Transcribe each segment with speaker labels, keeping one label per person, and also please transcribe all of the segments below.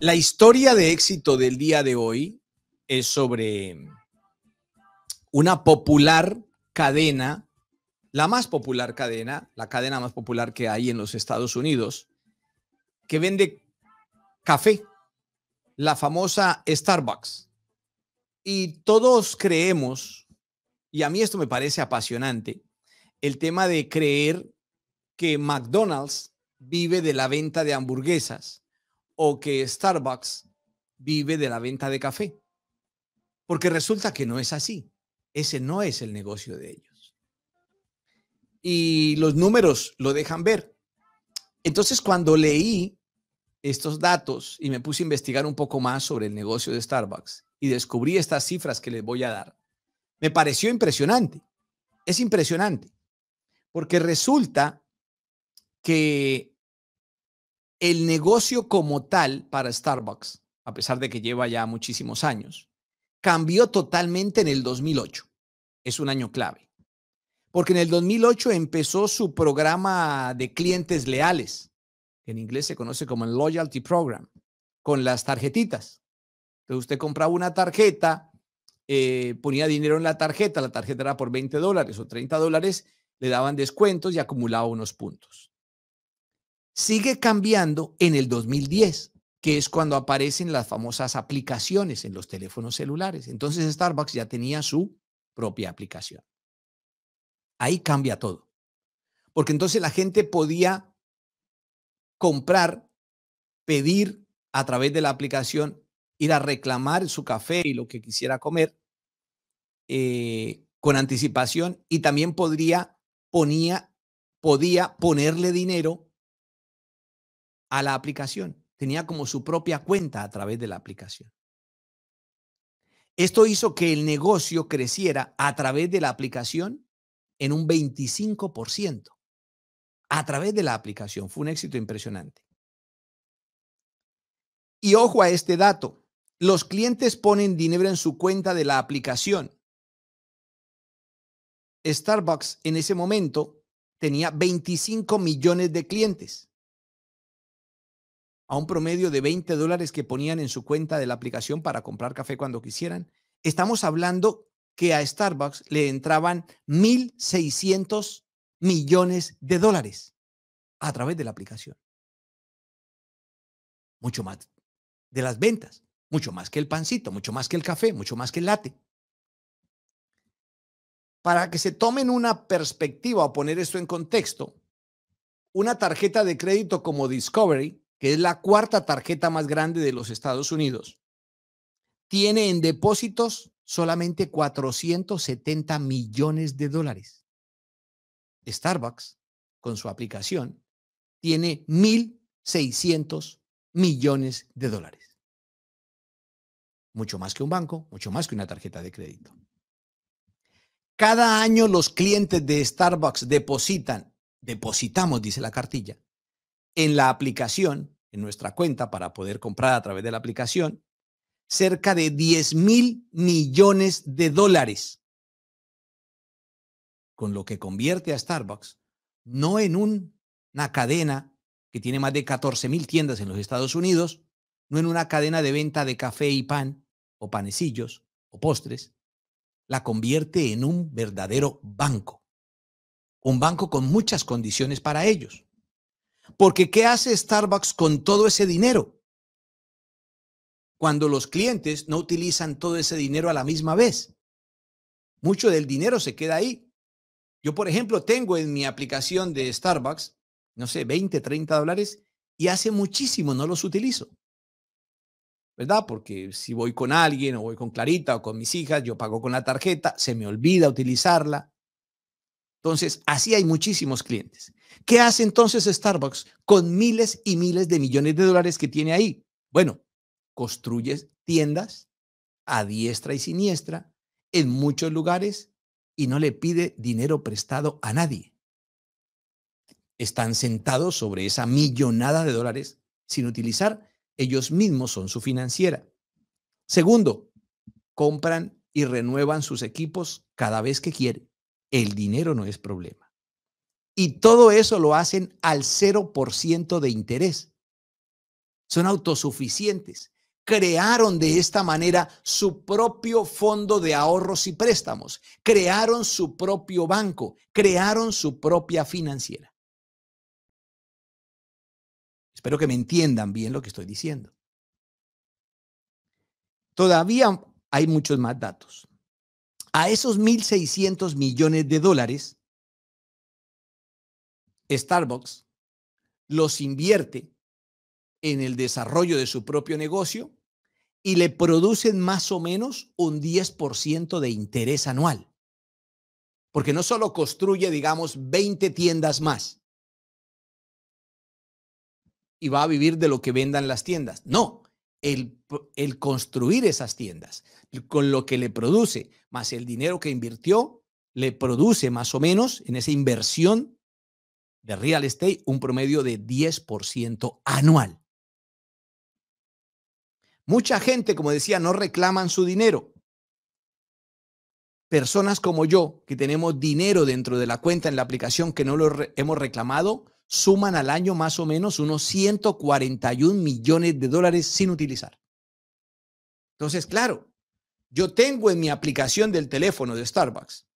Speaker 1: La historia de éxito del día de hoy es sobre una popular cadena, la más popular cadena, la cadena más popular que hay en los Estados Unidos, que vende café, la famosa Starbucks. Y todos creemos, y a mí esto me parece apasionante, el tema de creer que McDonald's vive de la venta de hamburguesas o que Starbucks vive de la venta de café. Porque resulta que no es así. Ese no es el negocio de ellos. Y los números lo dejan ver. Entonces, cuando leí estos datos y me puse a investigar un poco más sobre el negocio de Starbucks y descubrí estas cifras que les voy a dar, me pareció impresionante. Es impresionante. Porque resulta que el negocio como tal para Starbucks, a pesar de que lleva ya muchísimos años, cambió totalmente en el 2008. Es un año clave. Porque en el 2008 empezó su programa de clientes leales, que en inglés se conoce como el Loyalty Program, con las tarjetitas. Entonces usted compraba una tarjeta, eh, ponía dinero en la tarjeta, la tarjeta era por 20 dólares o 30 dólares, le daban descuentos y acumulaba unos puntos sigue cambiando en el 2010, que es cuando aparecen las famosas aplicaciones en los teléfonos celulares. Entonces Starbucks ya tenía su propia aplicación. Ahí cambia todo. Porque entonces la gente podía comprar, pedir a través de la aplicación, ir a reclamar su café y lo que quisiera comer eh, con anticipación y también podría, ponía, podía ponerle dinero a la aplicación. Tenía como su propia cuenta a través de la aplicación. Esto hizo que el negocio creciera a través de la aplicación en un 25%. A través de la aplicación. Fue un éxito impresionante. Y ojo a este dato. Los clientes ponen dinero en su cuenta de la aplicación. Starbucks en ese momento tenía 25 millones de clientes a un promedio de 20 dólares que ponían en su cuenta de la aplicación para comprar café cuando quisieran. Estamos hablando que a Starbucks le entraban 1.600 millones de dólares a través de la aplicación. Mucho más de las ventas, mucho más que el pancito, mucho más que el café, mucho más que el latte. Para que se tomen una perspectiva o poner esto en contexto, una tarjeta de crédito como Discovery que es la cuarta tarjeta más grande de los Estados Unidos, tiene en depósitos solamente 470 millones de dólares. Starbucks, con su aplicación, tiene 1.600 millones de dólares. Mucho más que un banco, mucho más que una tarjeta de crédito. Cada año los clientes de Starbucks depositan, depositamos, dice la cartilla, en la aplicación en nuestra cuenta para poder comprar a través de la aplicación cerca de 10 mil millones de dólares, con lo que convierte a Starbucks no en una cadena que tiene más de 14 mil tiendas en los Estados Unidos, no en una cadena de venta de café y pan, o panecillos, o postres, la convierte en un verdadero banco, un banco con muchas condiciones para ellos porque ¿qué hace Starbucks con todo ese dinero? Cuando los clientes no utilizan todo ese dinero a la misma vez. Mucho del dinero se queda ahí. Yo, por ejemplo, tengo en mi aplicación de Starbucks, no sé, 20, 30 dólares y hace muchísimo no los utilizo. ¿Verdad? Porque si voy con alguien o voy con Clarita o con mis hijas, yo pago con la tarjeta, se me olvida utilizarla. Entonces, así hay muchísimos clientes. ¿Qué hace entonces Starbucks con miles y miles de millones de dólares que tiene ahí? Bueno, construye tiendas a diestra y siniestra en muchos lugares y no le pide dinero prestado a nadie. Están sentados sobre esa millonada de dólares sin utilizar. Ellos mismos son su financiera. Segundo, compran y renuevan sus equipos cada vez que quieren. El dinero no es problema. Y todo eso lo hacen al 0% de interés. Son autosuficientes. Crearon de esta manera su propio fondo de ahorros y préstamos. Crearon su propio banco. Crearon su propia financiera. Espero que me entiendan bien lo que estoy diciendo. Todavía hay muchos más datos. A esos 1.600 millones de dólares Starbucks los invierte en el desarrollo de su propio negocio y le producen más o menos un 10% de interés anual. Porque no solo construye, digamos, 20 tiendas más y va a vivir de lo que vendan las tiendas. No, el, el construir esas tiendas con lo que le produce, más el dinero que invirtió, le produce más o menos en esa inversión de real estate un promedio de 10% anual. Mucha gente, como decía, no reclaman su dinero. Personas como yo, que tenemos dinero dentro de la cuenta en la aplicación que no lo hemos reclamado, suman al año más o menos unos 141 millones de dólares sin utilizar. Entonces, claro, yo tengo en mi aplicación del teléfono de Starbucks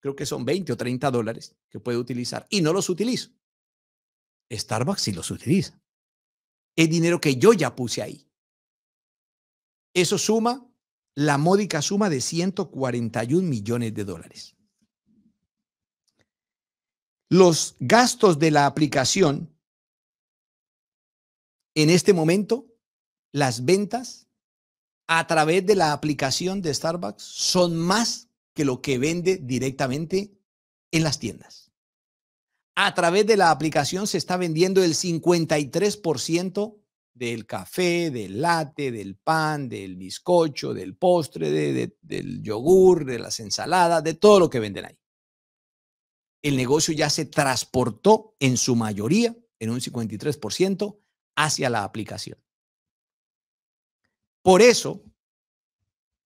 Speaker 1: creo que son 20 o 30 dólares que puedo utilizar y no los utilizo. Starbucks sí los utiliza. Es dinero que yo ya puse ahí. Eso suma la módica suma de 141 millones de dólares. Los gastos de la aplicación en este momento, las ventas a través de la aplicación de Starbucks son más que lo que vende directamente en las tiendas. A través de la aplicación se está vendiendo el 53% del café, del latte, del pan, del bizcocho, del postre, del yogur, de las ensaladas, de todo lo que venden ahí. El negocio ya se transportó en su mayoría, en un 53%, hacia la aplicación. Por eso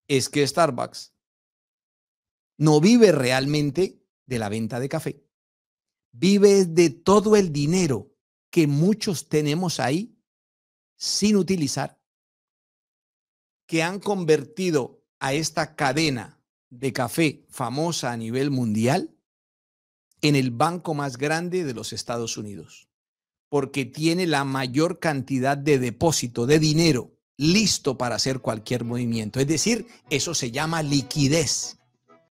Speaker 1: es que Starbucks no vive realmente de la venta de café. Vive de todo el dinero que muchos tenemos ahí sin utilizar, que han convertido a esta cadena de café famosa a nivel mundial en el banco más grande de los Estados Unidos, porque tiene la mayor cantidad de depósito de dinero listo para hacer cualquier movimiento. Es decir, eso se llama liquidez.